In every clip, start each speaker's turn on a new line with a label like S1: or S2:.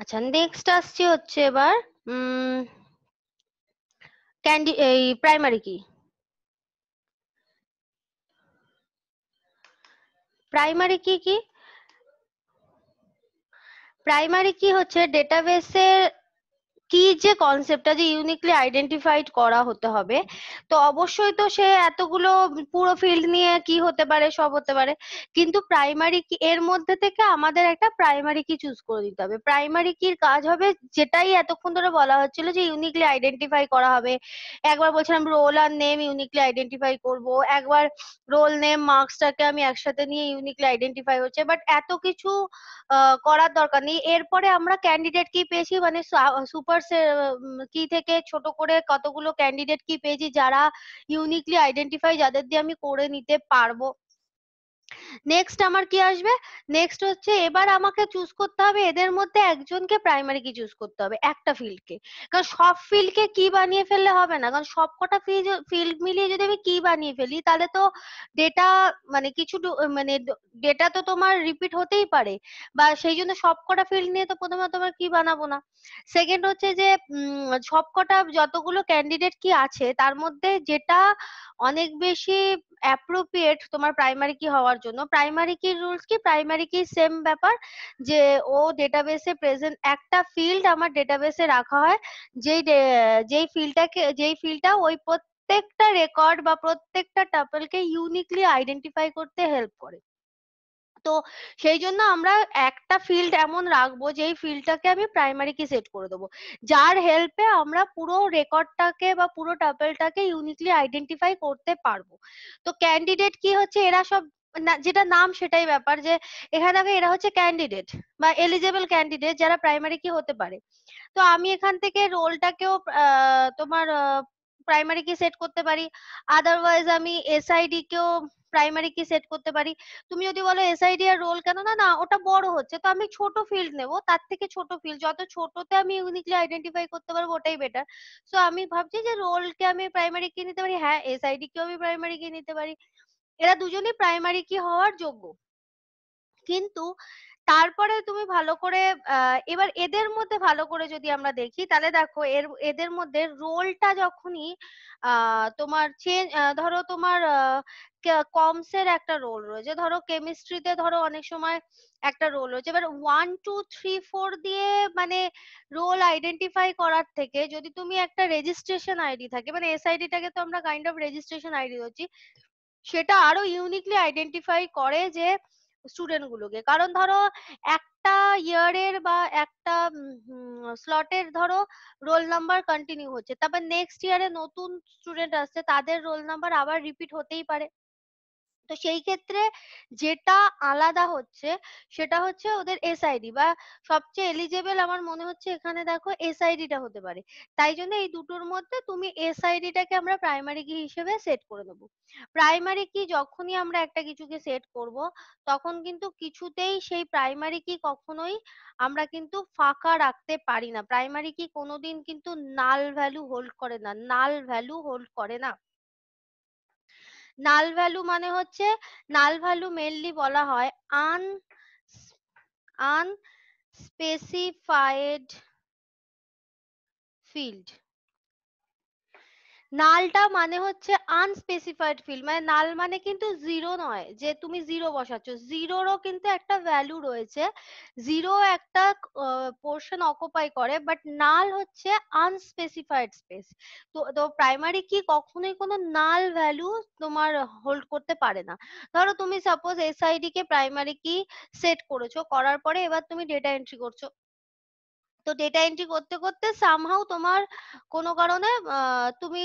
S1: আচ্ছা নেক্সট আসছে হচ্ছে এবার ক্যান্ডি এই প্রাইমারি কি প্রাইমারি কি কি প্রাইমারি কি হচ্ছে ডেটাবেসের কি যে কনসেপ্টটা যে ইউনিকলি আইডেন্টিফাইড করা হতে হবে তো অবশ্যই তো সে এতগুলো পুরো ফিল্ড নিয়ে কি হতে পারে সব হতে পারে কিন্তু প্রাইমারি কি এর মধ্যে থেকে আমাদের একটা প্রাইমারি কি চুজ করে দিতে হবে প্রাইমারি কির কাজ হবে যেটাই এতক্ষণ ধরে বলা হচ্ছিল যে ইউনিকলি আইডেন্টিফাই করা হবে একবার বলছিলাম রোল আর নেম ইউনিকলি আইডেন্টিফাই করব একবার রোল নেম মার্কসটাকে আমি একসাথে নিয়ে ইউনিকলি আইডেন্টিফাই হচ্ছে বাট এত কিছু করার দরকার নেই এরপরে আমরা ক্যান্ডিডেট কি পেয়েছি মানে সুপার ভিউয়ার্স কি থেকে ছোট করে কতগুলো ক্যান্ডিডেট কি পেয়েছি যারা ইউনিকলি আইডেন্টিফাই যাদের দিয়ে আমি করে নিতে পারবো নেক্সট আমার কি আসবে নেক্সট হচ্ছে এবার আমাকে চুজ করতে হবে এদের মধ্যে একজনকে প্রাইমারি কি চুজ করতে হবে একটা ফিল্ডকে কারণ সব ফিল্ডকে কি বানিয়ে ফেললে হবে না কারণ সব কটা ফিল্ড মিলিয়ে যদি আমি কি বানিয়ে ফেলি তাহলে তো ডেটা মানে কিছু মানে ডেটা তো তোমার রিপিট হতেই পারে বা সেই জন্য সব কটা ফিল্ড নিয়ে তো প্রথমে তোমার কি বানাবো না সেকেন্ড হচ্ছে যে সব কটা যতগুলো ক্যান্ডিডেট কি আছে তার মধ্যে যেটা অনেক বেশি অ্যাপ্রোপ্রিয়েট তোমার প্রাইমারি কি হওয়ার জন্য প্রাইমারি কি রুলস কি প্রাইমারি কি সেম ব্যাপার যে ও ডেটাবেসে প্রেজেন্ট একটা ফিল্ড আমার ডেটাবেসে রাখা হয় যেই যেই ফিল্ডটাকে যেই ফিল্ডটা ওই প্রত্যেকটা রেকর্ড বা প্রত্যেকটা টাপলকে ইউনিকলি আইডেন্টিফাই করতে হেল্প করে তো সেই জন্য আমরা একটা ফিল্ড এমন রাখবো যেই ফিল্ডটাকে আমি প্রাইমারি কি সেট করে দেবো যার হেল্পে আমরা পুরো রেকর্ডটাকে বা পুরো টাপেলটাকে ইউনিকলি আইডেন্টিফাই করতে পারবো তো ক্যান্ডিডেট কি হচ্ছে এরা সব যেটা নাম সেটাই ব্যাপার যে এখানে এরা হচ্ছে ক্যান্ডিডেট বা এলিজেবল ক্যান্ডিডেট যারা প্রাইমারি কি হতে পারে তো আমি এখান থেকে রোলটাকেও তোমার প্রাইমারি কি সেট করতে পারি আদারওয়াইজ আমি এসআইডি কেও প্রাইমারি কি সেট করতে পারি তুমি যদি বলো এসআইডি আর রোল কেন না না ওটা বড় হচ্ছে তো আমি ছোট ফিল্ড নেব তার থেকে ছোট ফিল্ড যত ছোটতে আমি ইউনিকলি আইডেন্টিফাই করতে পারবো ওটাই বেটার সো আমি ভাবছি যে রোলকে আমি প্রাইমারি কি নিতে পারি হ্যাঁ এসআইডি কেও আমি প্রাইমারি কি নিতে পারি এরা দুজনেই প্রাইমারি কি হওয়ার যোগ্য কিন্তু তারপরে তুমি ভালো করে এবার এদের মধ্যে ভালো করে যদি আমরা দেখি তাহলে দেখো এর এদের মধ্যে রোলটা যখনই তোমার চেঞ্জ ধরো তোমার কমসের একটা রোল রয়েছে ধরো কেমিস্ট্রিতে ধরো অনেক সময় একটা রোল রয়েছে এবার ওয়ান টু থ্রি ফোর দিয়ে মানে রোল আইডেন্টিফাই করার থেকে যদি তুমি একটা রেজিস্ট্রেশন আইডি থাকে মানে টাকে তো আমরা কাইন্ড অফ রেজিস্ট্রেশন আইডি ধরছি সেটা আরো ইউনিকলি আইডেন্টিফাই করে যে স্টুডেন্ট গুলোকে কারণ ধরো একটা ইয়ারের বা একটা স্লটের ধরো রোল নাম্বার কন্টিনিউ হচ্ছে তারপর নেক্সট ইয়ারে নতুন স্টুডেন্ট আসছে তাদের রোল নাম্বার আবার রিপিট হতেই পারে তো সেই ক্ষেত্রে যেটা আলাদা হচ্ছে সেটা হচ্ছে ওদের এসআইডি বা সবচেয়ে এলিজেবল আমার মনে হচ্ছে এখানে দেখো এসআইডিটা হতে পারে তাই জন্য এই দুটোর মধ্যে তুমি এসআইডিটাকে আমরা প্রাইমারি কি হিসেবে সেট করে দেব প্রাইমারি কি যখনই আমরা একটা কিছুকে সেট করব তখন কিন্তু কিছুতেই সেই প্রাইমারি কি কখনোই আমরা কিন্তু ফাঁকা রাখতে পারি না প্রাইমারি কি কোনোদিন কিন্তু নাল ভ্যালু হোল্ড করে না নাল ভ্যালু হোল্ড করে না নাল ভ্যালু মানে হচ্ছে নাল ভ্যালু মেনলি বলা হয় আন আন আনস্পেসিফাইড ফিল্ড নালটা মানে হচ্ছে আনস্পেসিফাইড ফিল্ড মানে নাল মানে কিন্তু জিরো নয় যে তুমি জিরো বসাচ্ছ জিরোরও কিন্তু একটা ভ্যালু রয়েছে জিরো একটা পোর্শন অকুপাই করে বাট নাল হচ্ছে আনস্পেসিফাইড স্পেস তো তো প্রাইমারি কি কখনোই কোনো নাল ভ্যালু তোমার হোল্ড করতে পারে না ধরো তুমি সাপোজ এসআইডি কে প্রাইমারি কি সেট করেছো করার পরে এবার তুমি ডেটা এন্ট্রি করছো তো ডেটা এন্ট্রি করতে করতে সামহাউ তোমার কোনো কারণে তুমি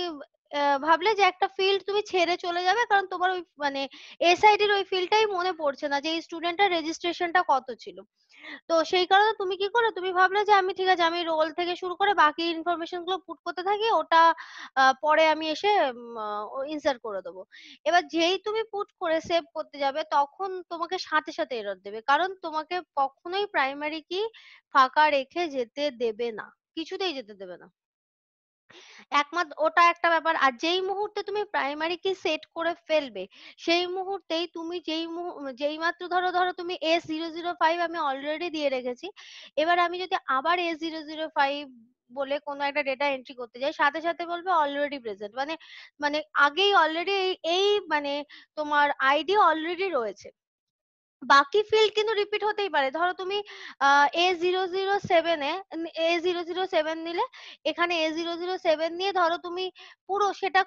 S1: ভাবলে যে একটা ফিল্ড তুমি ছেড়ে চলে যাবে কারণ তোমার ওই মানে এসআইডির ওই ফিল্ডটাই মনে পড়ছে না যে এই স্টুডেন্টের রেজিস্ট্রেশনটা কত ছিল তো সেই কারণে তুমি কি করো তুমি ভাবলে যে আমি ঠিক আছে আমি রোল থেকে শুরু করে বাকি ইনফরমেশন গুলো পুট করতে থাকি ওটা পরে আমি এসে ইনসার্ট করে দেবো এবার যেই তুমি পুট করে সেভ করতে যাবে তখন তোমাকে সাথে সাথে এরর দেবে কারণ তোমাকে কখনোই প্রাইমারি কি ফাঁকা রেখে যেতে দেবে না কিছুতেই যেতে দেবে না একমাত্র ওটা একটা ব্যাপার আর যেই মুহূর্তে তুমি প্রাইমারি কি সেট করে ফেলবে সেই মুহূর্তেই তুমি যেই যেই মাত্র ধরো ধরো তুমি এ জিরো জিরো ফাইভ আমি অলরেডি দিয়ে রেখেছি এবার আমি যদি আবার এ জিরো জিরো ফাইভ বলে কোনো একটা ডেটা এন্ট্রি করতে যাই সাথে সাথে বলবে অলরেডি প্রেজেন্ট মানে মানে আগেই অলরেডি এই মানে তোমার আইডি অলরেডি রয়েছে বাকি ফিল্ড কিন্তু রিপিট হতেই পারে ধরো তুমি এ জিরো জিরো সেভেনে এ জিরো জিরো সেভেন নিলে এখানে এ জিরো জিরো সেভেন নিয়ে ধরো তুমি পুরো সেটা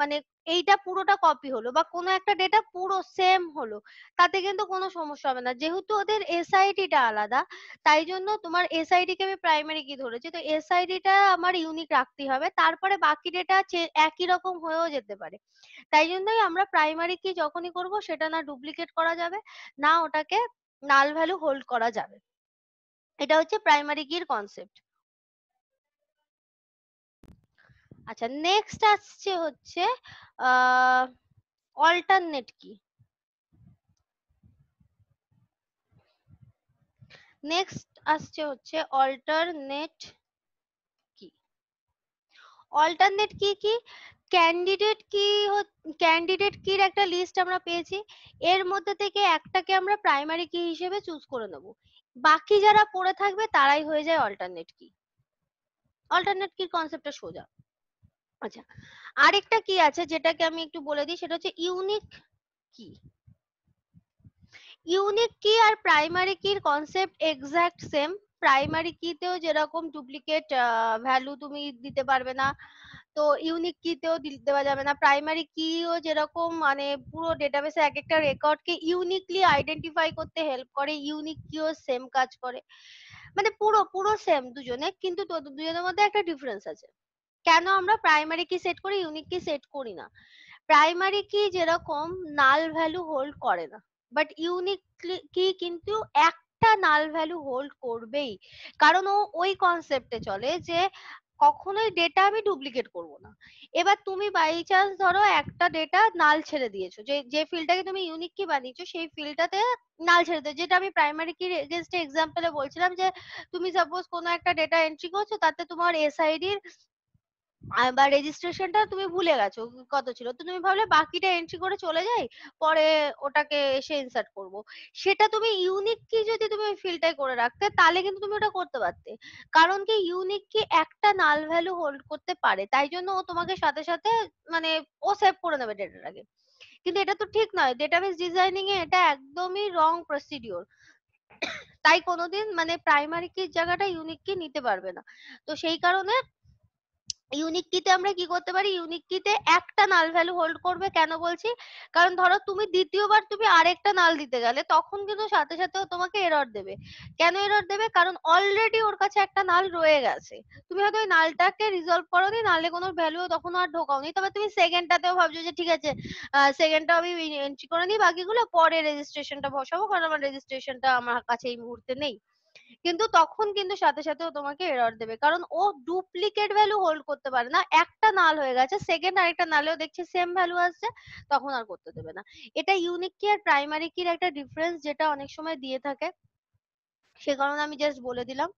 S1: মানে এইটা পুরোটা কপি হলো বা কোনো একটা ডেটা পুরো সেম হলো তাতে কিন্তু কোনো সমস্যা হবে না যেহেতু ওদের এসআইডিটা আলাদা তাই জন্য তোমার এসআইডিকে আমি প্রাইমারি কি ধরেছি তো এসআইডিটা আমার ইউনিক রাখতে হবে তারপরে বাকি ডেটা একই রকম হয়েও যেতে পারে তাই জন্যই আমরা প্রাইমারি কি যখনই করব সেটা না ডুপ্লিকেট করা যাবে না ওটাকে নাল ভ্যালু হোল্ড করা যাবে এটা হচ্ছে প্রাইমারি কির কনসেপ্ট আচ্ছা নেক্সট আসছে হচ্ছে অল্টারনেট কি নেক্সট আসছে হচ্ছে অল্টারনেট কি অল্টারনেট কি কি ক্যান্ডিডেট কি ক্যান্ডিডেট কির একটা লিস্ট আমরা পেয়েছি এর মধ্যে থেকে একটাকে আমরা প্রাইমারি কি হিসেবে চুজ করে নেব বাকি যারা পড়ে থাকবে তারাই হয়ে যায় অল্টারনেট কি অল্টারনেট কির কনসেপ্টটা সোজা আচ্ছা আরেকটা কি আছে যেটাকে আমি একটু বলে দিই সেটা হচ্ছে ইউনিক কি ইউনিক কি আর প্রাইমারি কির কনসেপ্ট এক্স্যাক্ট সেম প্রাইমারি কিতেও যেরকম ডুপ্লিকেট ভ্যালু তুমি দিতে পারবে না তো ইউনিক কিতেও দেওয়া যাবে না প্রাইমারি কিও যেরকম মানে পুরো ডেটাবেসের এক একটা রেকর্ডকে ইউনিকলি আইডেন্টিফাই করতে হেল্প করে ইউনিক কিও সেম কাজ করে মানে পুরো পুরো সেম দুজনে কিন্তু দুজনের মধ্যে একটা ডিফারেন্স আছে কেন আমরা প্রাইমারি কি সেট করি ইউনিক কি সেট করি না প্রাইমারি কি যেরকম নাল ভ্যালু হোল্ড করে না বাট ইউনিক কি কিন্তু একটা নাল ভ্যালু হোল্ড করবেই কারণ ও ওই কনসেপ্টে চলে যে কখনোই ডেটা আমি ডুপ্লিকেট করব না এবার তুমি বাই চান্স ধরো একটা ডেটা নাল ছেড়ে দিয়েছো যে যে ফিল্ডটাকে তুমি ইউনিক কি বানিয়েছো সেই ফিল্ডটাতে নাল ছেড়ে দিয়েছো যেটা আমি প্রাইমারি কি এগেনস্টে এক্সাম্পলে বলছিলাম যে তুমি সাপোজ কোনো একটা ডেটা এন্ট্রি করছো তাতে তোমার এসআইডির বা রেজিস্ট্রেশনটা তুমি ভুলে গেছো কত ছিল তো তুমি ভাবলে বাকিটা এন্ট্রি করে চলে যাই পরে ওটাকে এসে ইনসার্ট করব সেটা তুমি ইউনিক কি যদি তুমি ফিলটাই করে রাখতে তাহলে কিন্তু তুমি ওটা করতে পারতে কারণ কি ইউনিক কি একটা নাল ভ্যালু হোল্ড করতে পারে তাই জন্য ও তোমাকে সাথে সাথে মানে ও সেভ করে নেবে ডেটাটাকে কিন্তু এটা তো ঠিক নয় ডেটাবেস ডিজাইনিং এ এটা একদমই রং প্রসিডিওর তাই কোনোদিন মানে প্রাইমারি কি জায়গাটা ইউনিক কি নিতে পারবে না তো সেই কারণে ইউনিক কিতে আমরা কি করতে পারি ইউনিক কিতে একটা নাল ভ্যালু হোল্ড করবে কেন বলছি কারণ ধরো তুমি দ্বিতীয়বার তুমি আরেকটা নাল দিতে গেলে তখন কিন্তু সাথে সাথে তোমাকে এরর দেবে কেন এরর দেবে কারণ অলরেডি ওর কাছে একটা নাল রয়ে গেছে তুমি হয়তো ওই নালটাকে রিজলভ করোনি নালে কোনো ভ্যালু তখন আর ঢোকাওনি তবে তুমি সেকেন্ডটাতেও ভাবছো যে ঠিক আছে সেকেন্ডটা আমি এন্ট্রি করে নিই বাকিগুলো পরে রেজিস্ট্রেশনটা বসাবো কারণ আমার রেজিস্ট্রেশনটা আমার কাছে এই মুহূর্তে নেই কিন্তু তখন কিন্তু সাথে সাথে ও তোমাকে এরর দেবে কারণ ও ডুপ্লিকেট ভ্যালু হোল্ড করতে পারে না একটা নাল হয়ে গেছে সেকেন্ড আরেকটা নালেও দেখছে সেম ভ্যালু আসছে তখন আর করতে দেবে না এটা ইউনিক কি আর প্রাইমারি কির একটা ডিফারেন্স যেটা অনেক সময় দিয়ে থাকে সে কারণে আমি জাস্ট বলে দিলাম